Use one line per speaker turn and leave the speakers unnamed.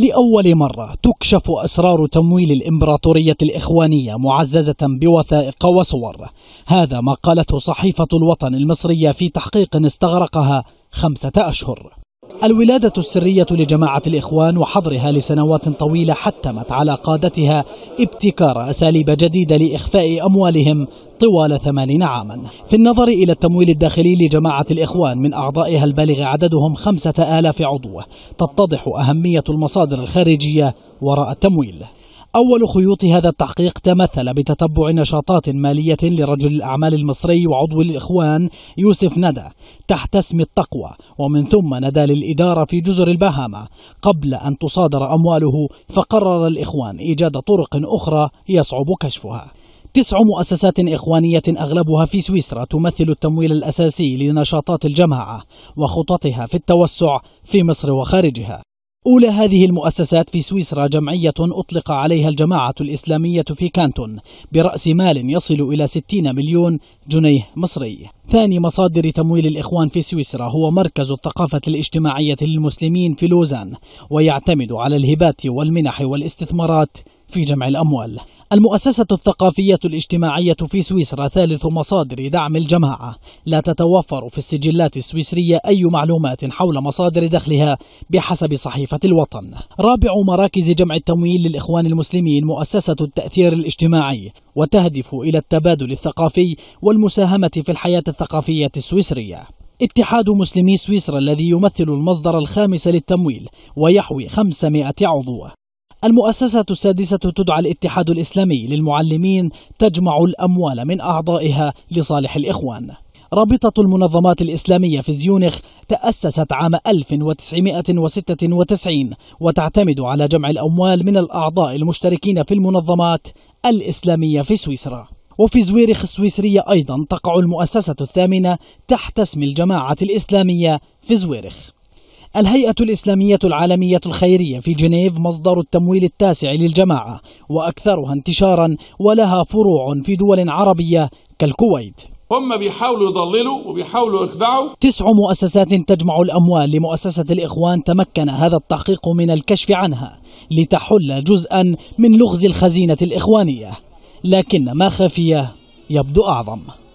لأول مرة تكشف أسرار تمويل الإمبراطورية الإخوانية معززة بوثائق وصور هذا ما قالته صحيفة الوطن المصرية في تحقيق استغرقها خمسة أشهر الولادة السرية لجماعة الإخوان وحظرها لسنوات طويلة حتمت على قادتها ابتكار أساليب جديدة لإخفاء أموالهم طوال ثمانين عاما في النظر إلى التمويل الداخلي لجماعة الإخوان من أعضائها البالغ عددهم خمسة آلاف عضو تتضح أهمية المصادر الخارجية وراء التمويل أول خيوط هذا التحقيق تمثل بتتبع نشاطات مالية لرجل الأعمال المصري وعضو الإخوان يوسف ندى تحت اسم التقوى ومن ثم ندى للإدارة في جزر البهامة قبل أن تصادر أمواله فقرر الإخوان إيجاد طرق أخرى يصعب كشفها تسع مؤسسات إخوانية أغلبها في سويسرا تمثل التمويل الأساسي لنشاطات الجماعة وخططها في التوسع في مصر وخارجها أولى هذه المؤسسات في سويسرا جمعية أطلق عليها الجماعة الإسلامية في كانتون برأس مال يصل إلى 60 مليون جنيه مصري ثاني مصادر تمويل الإخوان في سويسرا هو مركز الثقافة الاجتماعية للمسلمين في لوزان ويعتمد على الهبات والمنح والاستثمارات في جمع الأموال المؤسسة الثقافية الاجتماعية في سويسرا ثالث مصادر دعم الجماعة لا تتوفر في السجلات السويسرية أي معلومات حول مصادر دخلها بحسب صحيفة الوطن رابع مراكز جمع التمويل للإخوان المسلمين مؤسسة التأثير الاجتماعي وتهدف إلى التبادل الثقافي والمساهمة في الحياة الثقافية السويسرية اتحاد مسلمي سويسرا الذي يمثل المصدر الخامس للتمويل ويحوي 500 عضو المؤسسة السادسة تدعى الاتحاد الإسلامي للمعلمين تجمع الأموال من أعضائها لصالح الإخوان رابطة المنظمات الإسلامية في زيونخ تأسست عام 1996 وتعتمد على جمع الأموال من الأعضاء المشتركين في المنظمات الإسلامية في سويسرا وفي زويرخ السويسرية أيضا تقع المؤسسة الثامنة تحت اسم الجماعة الإسلامية في زويرخ الهيئة الإسلامية العالمية الخيرية في جنيف مصدر التمويل التاسع للجماعة وأكثرها انتشارا ولها فروع في دول عربية كالكويت
هم بيحاولوا يضللوا وبيحاولوا يخدعوا
تسع مؤسسات تجمع الأموال لمؤسسة الإخوان تمكن هذا التحقيق من الكشف عنها لتحل جزءا من لغز الخزينة الإخوانية لكن ما خفي يبدو أعظم